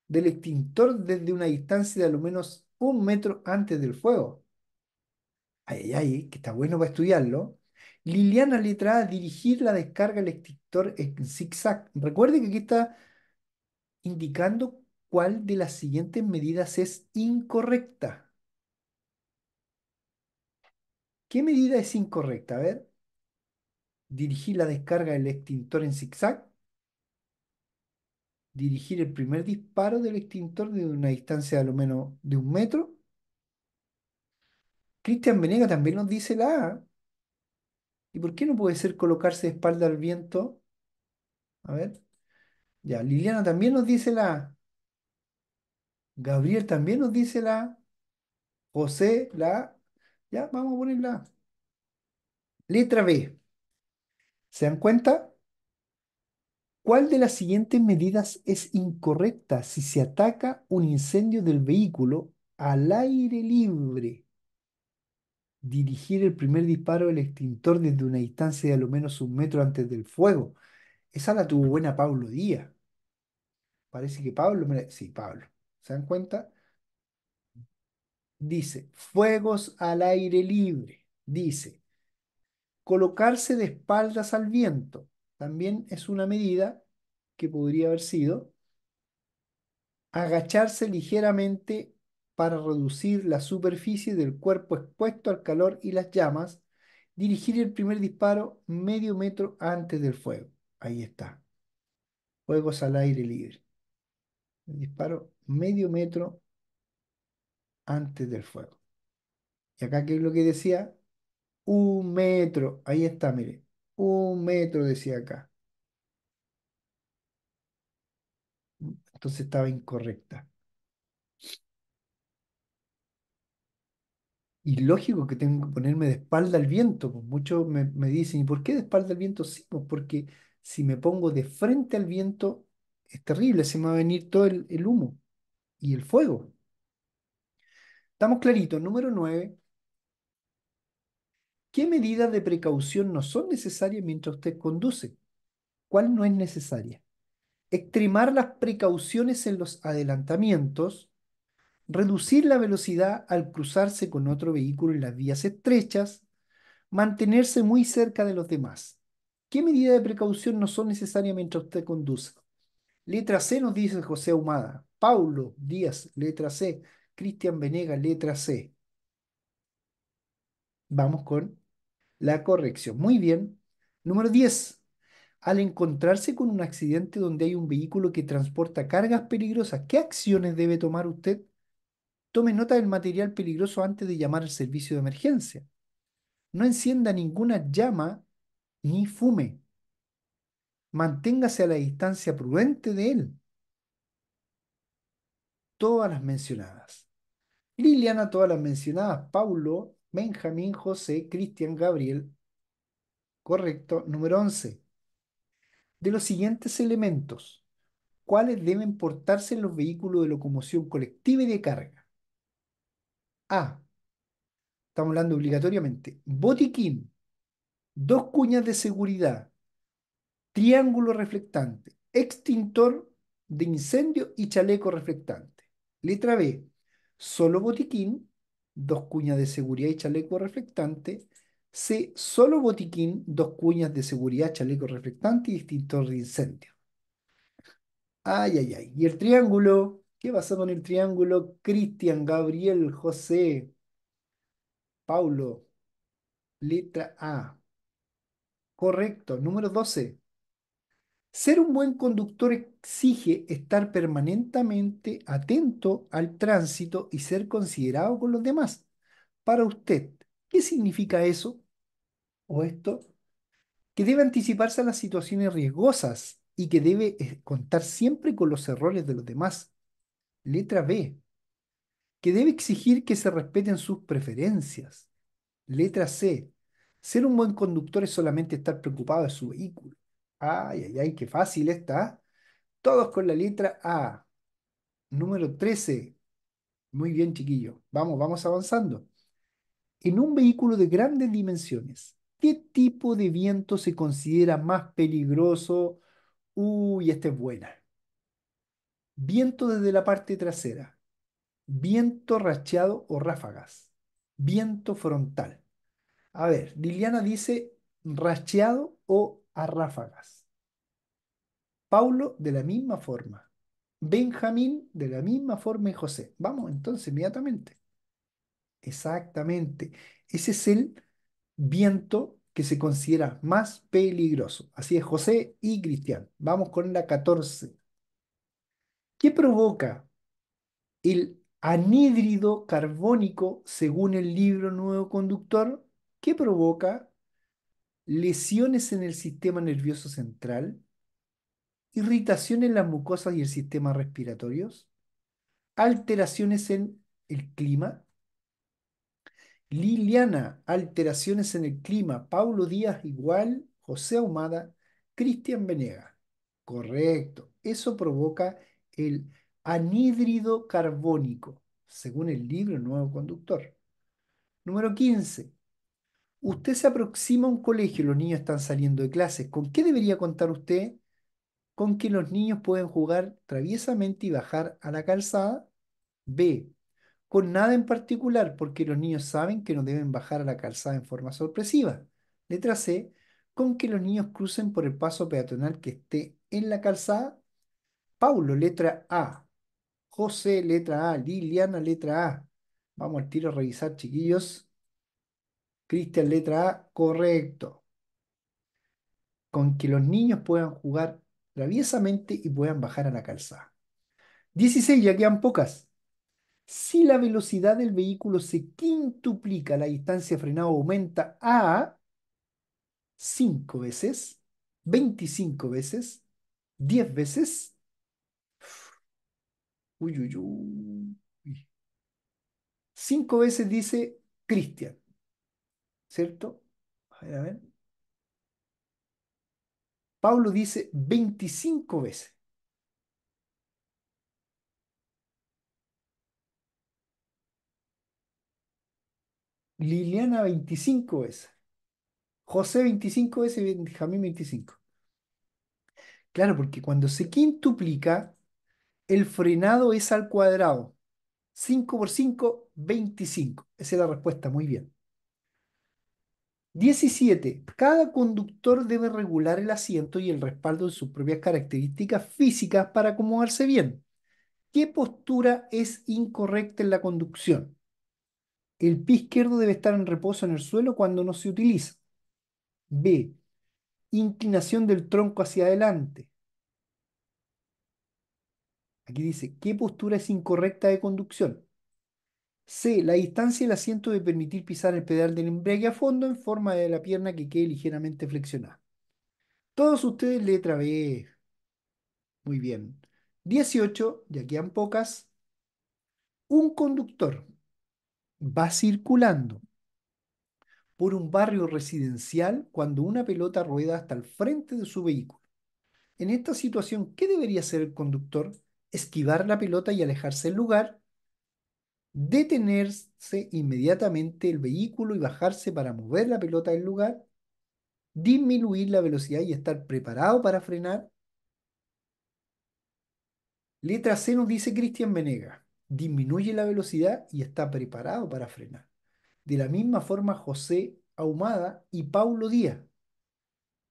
del extintor desde una distancia de al menos un metro antes del fuego. Ay, ay, ay, que está bueno para estudiarlo. Liliana A, dirigir la descarga del extintor en zigzag. Recuerde que aquí está indicando cuál de las siguientes medidas es incorrecta. ¿Qué medida es incorrecta? A ver. Dirigir la descarga del extintor en zigzag. Dirigir el primer disparo del extintor de una distancia de lo menos de un metro. Cristian Venega también nos dice la A ¿Y por qué no puede ser colocarse de espalda al viento? A ver. Ya, Liliana también nos dice la Gabriel también nos dice la José, la Ya, vamos a poner la Letra B. ¿Se dan cuenta? ¿Cuál de las siguientes medidas es incorrecta si se ataca un incendio del vehículo al aire libre? dirigir el primer disparo del extintor desde una distancia de al menos un metro antes del fuego. Esa la tuvo buena Pablo Díaz. Parece que Pablo, sí, Pablo, ¿se dan cuenta? Dice, fuegos al aire libre. Dice, colocarse de espaldas al viento. También es una medida que podría haber sido agacharse ligeramente para reducir la superficie del cuerpo expuesto al calor y las llamas, dirigir el primer disparo medio metro antes del fuego. Ahí está. Fuegos al aire libre. El disparo medio metro antes del fuego. Y acá, ¿qué es lo que decía? Un metro. Ahí está, mire. Un metro decía acá. Entonces estaba incorrecta. y lógico que tengo que ponerme de espalda al viento. Pues, muchos me, dicen, ¿y por qué de espalda al viento? Sí, pues, porque si me pongo de frente al viento es terrible, se me va a venir todo el, el humo y el fuego. Estamos claritos. Número 9. ¿Qué medidas de precaución no son necesarias mientras usted conduce? ¿Cuál no es necesaria? Extremar las precauciones en los adelantamientos reducir la velocidad al cruzarse con otro vehículo en las vías estrechas, mantenerse muy cerca de los demás. ¿Qué medidas de precaución no son necesarias mientras usted conduce? Letra C nos dice José Ahumada. Paulo Díaz, letra C. Cristian Venega, letra C. Vamos con la corrección. Muy bien. Número 10. Al encontrarse con un accidente donde hay un vehículo que transporta cargas peligrosas, ¿qué acciones debe tomar usted? Tome nota del material peligroso antes de llamar al servicio de emergencia. No encienda ninguna llama ni fume. Manténgase a la distancia prudente de él. Todas las mencionadas. Liliana, todas las mencionadas. Paulo, Benjamín, José, Cristian, Gabriel. Correcto. Número 11. De los siguientes elementos, ¿cuáles deben portarse en los vehículos de locomoción colectiva y de carga? A, estamos hablando obligatoriamente, botiquín, dos cuñas de seguridad, triángulo reflectante, extintor de incendio y chaleco reflectante. Letra B, solo botiquín, dos cuñas de seguridad y chaleco reflectante. C, solo botiquín, dos cuñas de seguridad, chaleco reflectante y extintor de incendio. Ay, ay, ay. Y el triángulo ¿Qué pasa con el triángulo Cristian, Gabriel, José, Paulo? Letra A. Correcto. Número 12. Ser un buen conductor exige estar permanentemente atento al tránsito y ser considerado con los demás. Para usted, ¿qué significa eso o esto? Que debe anticiparse a las situaciones riesgosas y que debe eh, contar siempre con los errores de los demás. Letra B, que debe exigir que se respeten sus preferencias. Letra C, ser un buen conductor es solamente estar preocupado de su vehículo. Ay, ay, ay, qué fácil está. Todos con la letra A. Número 13. Muy bien, chiquillo. Vamos, vamos avanzando. En un vehículo de grandes dimensiones, ¿qué tipo de viento se considera más peligroso? Uy, esta es buena. Viento desde la parte trasera. Viento racheado o ráfagas. Viento frontal. A ver, Liliana dice racheado o a ráfagas. Paulo de la misma forma. Benjamín de la misma forma y José. Vamos entonces inmediatamente. Exactamente. Ese es el viento que se considera más peligroso. Así es, José y Cristian. Vamos con la 14. ¿Qué provoca el anhídrido carbónico según el libro Nuevo Conductor? ¿Qué provoca lesiones en el sistema nervioso central, irritación en las mucosas y el sistema respiratorios, alteraciones en el clima. Liliana, alteraciones en el clima. Paulo Díaz igual, José Ahumada, Cristian Venega. Correcto. Eso provoca el anhídrido carbónico, según el libro Nuevo Conductor. Número 15. Usted se aproxima a un colegio, y los niños están saliendo de clases. ¿Con qué debería contar usted? Con que los niños pueden jugar traviesamente y bajar a la calzada. B. Con nada en particular, porque los niños saben que no deben bajar a la calzada en forma sorpresiva. Letra C. Con que los niños crucen por el paso peatonal que esté en la calzada Paulo, letra A. José, letra A. Liliana, letra A. Vamos al tiro a revisar, chiquillos. Cristian, letra A. Correcto. Con que los niños puedan jugar traviesamente y puedan bajar a la calzada. 16, ya quedan pocas. Si la velocidad del vehículo se quintuplica, la distancia frenada aumenta a 5 veces, 25 veces, 10 veces Uy, uy, uy. Cinco veces dice Cristian, ¿cierto? A ver, a ver. Pablo dice 25 veces. Liliana veinticinco veces. José 25 veces y Benjamín veinticinco Claro, porque cuando se quintuplica, el frenado es al cuadrado. 5 por 5, 25. Esa es la respuesta, muy bien. 17. Cada conductor debe regular el asiento y el respaldo de sus propias características físicas para acomodarse bien. ¿Qué postura es incorrecta en la conducción? El pie izquierdo debe estar en reposo en el suelo cuando no se utiliza. B. Inclinación del tronco hacia adelante. Aquí dice, ¿qué postura es incorrecta de conducción? C. La distancia del asiento de permitir pisar el pedal del embrague a fondo en forma de la pierna que quede ligeramente flexionada. Todos ustedes letra B. Muy bien. 18, ya quedan pocas. Un conductor va circulando por un barrio residencial cuando una pelota rueda hasta el frente de su vehículo. En esta situación, ¿qué debería hacer el conductor? esquivar la pelota y alejarse del lugar, detenerse inmediatamente el vehículo y bajarse para mover la pelota del lugar, disminuir la velocidad y estar preparado para frenar. Letra C nos dice Cristian Venega, disminuye la velocidad y está preparado para frenar. De la misma forma José Ahumada y Paulo Díaz.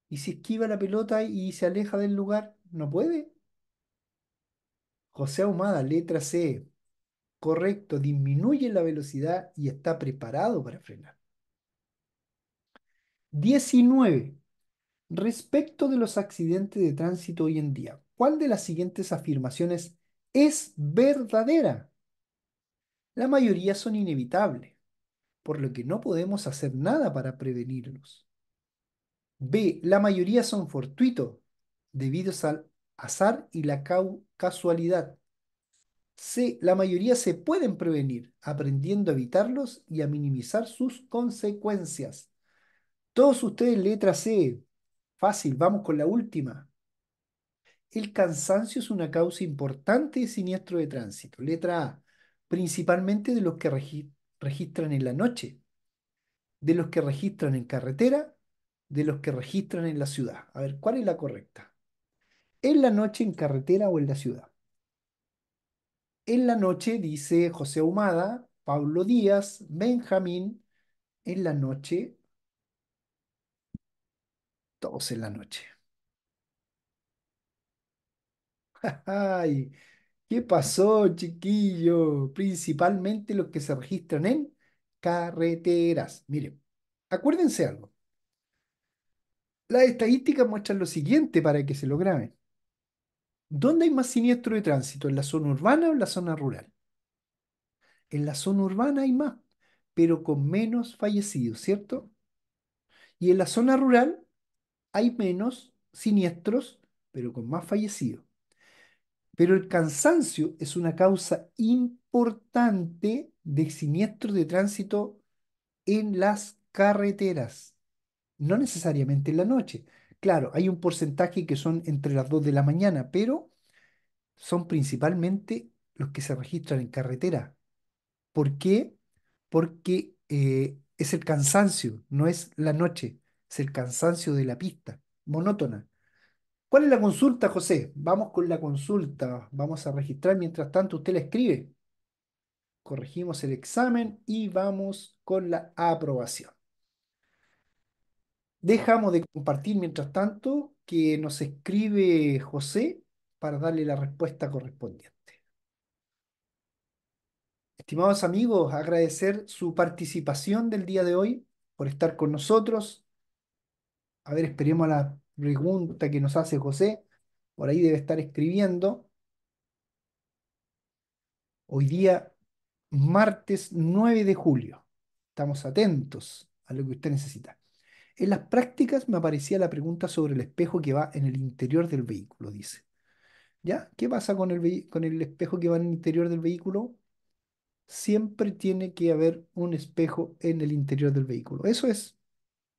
Y si esquiva la pelota y se aleja del lugar, no puede, José Ahumada, letra C. Correcto, disminuye la velocidad y está preparado para frenar. 19. Respecto de los accidentes de tránsito hoy en día, ¿cuál de las siguientes afirmaciones es verdadera? La mayoría son inevitables, por lo que no podemos hacer nada para prevenirlos. B. La mayoría son fortuitos, debido al azar y la cau casualidad. la mayoría se pueden prevenir aprendiendo a evitarlos y a minimizar sus consecuencias. Todos ustedes letra C. Fácil, vamos con la última. El cansancio es una causa importante de siniestro de tránsito. Letra A. Principalmente de los que registran en la noche, de los que registran en carretera, de los que registran en la ciudad. A ver, ¿cuál es la correcta? en la noche en carretera o en la ciudad. En la noche, dice José Humada, Pablo Díaz, Benjamín, en la noche, todos en la noche. ¡Ay! ¿Qué pasó, chiquillo? Principalmente los que se registran en carreteras. Miren, acuérdense algo. Las estadísticas muestran lo siguiente para que se lo graben. ¿Dónde hay más siniestro de tránsito? ¿En la zona urbana o en la zona rural? En la zona urbana hay más, pero con menos fallecidos, ¿cierto? Y en la zona rural hay menos siniestros, pero con más fallecidos. Pero el cansancio es una causa importante de siniestros de tránsito en las carreteras, no necesariamente en la noche. Claro, hay un porcentaje que son entre las 2 de la mañana, pero son principalmente los que se registran en carretera. ¿Por qué? Porque eh, es el cansancio, no es la noche, es el cansancio de la pista, monótona. ¿Cuál es la consulta, José? Vamos con la consulta, vamos a registrar, mientras tanto usted la escribe. Corregimos el examen y vamos con la aprobación. Dejamos de compartir mientras tanto que nos escribe José para darle la respuesta correspondiente. Estimados amigos, agradecer su participación del día de hoy, por estar con nosotros. A ver, esperemos la pregunta que nos hace José. Por ahí debe estar escribiendo. Hoy día, martes 9 de julio. Estamos atentos a lo que usted necesita. En las prácticas me aparecía la pregunta sobre el espejo que va en el interior del vehículo, dice. ¿Ya? ¿Qué pasa con el, con el espejo que va en el interior del vehículo? Siempre tiene que haber un espejo en el interior del vehículo. Eso es,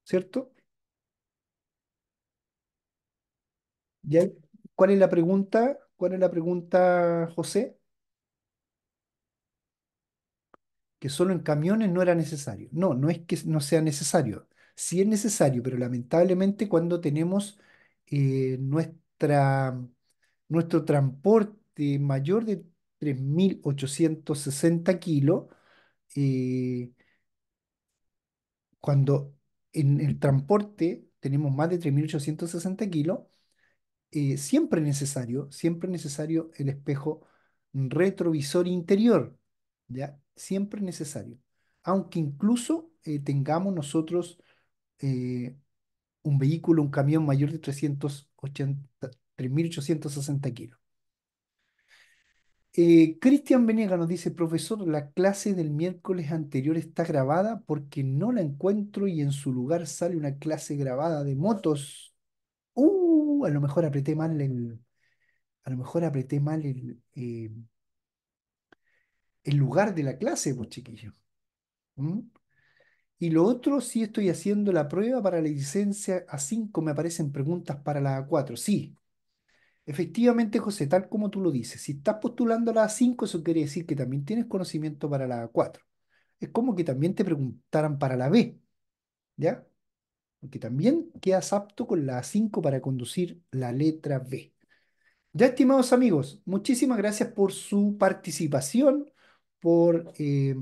¿cierto? ¿Cuál es la pregunta? ¿Cuál es la pregunta, José? Que solo en camiones no era necesario. No, no es que no sea necesario si es necesario, pero lamentablemente cuando tenemos eh, nuestra, nuestro transporte mayor de 3.860 kilos, eh, cuando en el transporte tenemos más de 3.860 kilos, eh, siempre necesario, siempre necesario el espejo retrovisor interior, ¿ya? Siempre necesario. Aunque incluso tengamos nosotros eh, un vehículo, un camión mayor de 3.860 kilos. Eh, Cristian Venega nos dice, profesor, la clase del miércoles anterior está grabada porque no la encuentro y en su lugar sale una clase grabada de motos. Uh, a lo mejor apreté mal el, a lo mejor apreté mal el, eh, el lugar de la clase, pues chiquillo. ¿Mm? Y lo otro, si estoy haciendo la prueba para la licencia A5, me aparecen preguntas para la A4. Sí, efectivamente, José, tal como tú lo dices, si estás postulando la A5, eso quiere decir que también tienes conocimiento para la A4. Es como que también te preguntaran para la B, ¿ya? Porque también quedas apto con la A5 para conducir la letra B. Ya, estimados amigos, muchísimas gracias por su participación, por... Eh,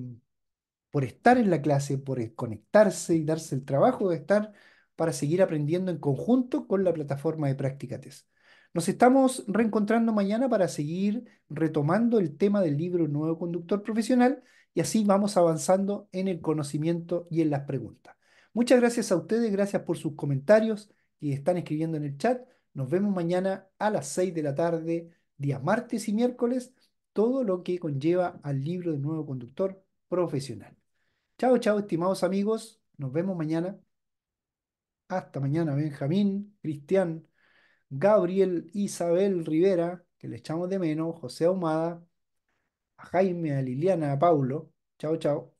por estar en la clase, por conectarse y darse el trabajo de estar para seguir aprendiendo en conjunto con la plataforma de práctica test. Nos estamos reencontrando mañana para seguir retomando el tema del libro Nuevo Conductor Profesional y así vamos avanzando en el conocimiento y en las preguntas. Muchas gracias a ustedes, gracias por sus comentarios y están escribiendo en el chat. Nos vemos mañana a las 6 de la tarde, día martes y miércoles, todo lo que conlleva al libro de Nuevo Conductor Profesional. Chao, chao, estimados amigos. Nos vemos mañana. Hasta mañana, Benjamín, Cristian, Gabriel, Isabel Rivera, que le echamos de menos, José Ahumada, a Jaime, a Liliana, a Paulo. Chao, chao.